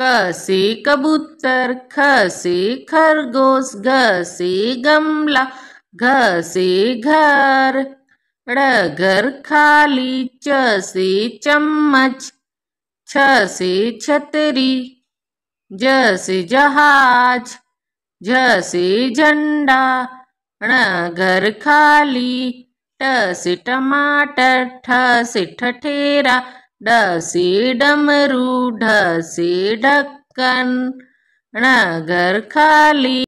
कसे कबूतर खसे खरगोश घसे गमला घसे घर घर खाली च से चम्मच छ से छतरी जसे जहाज जसे झंडा झंडा घर खाली टसे टमाटर ठसे ठठेरा ढसे डमरू ढसे ढक्कन नगर खाली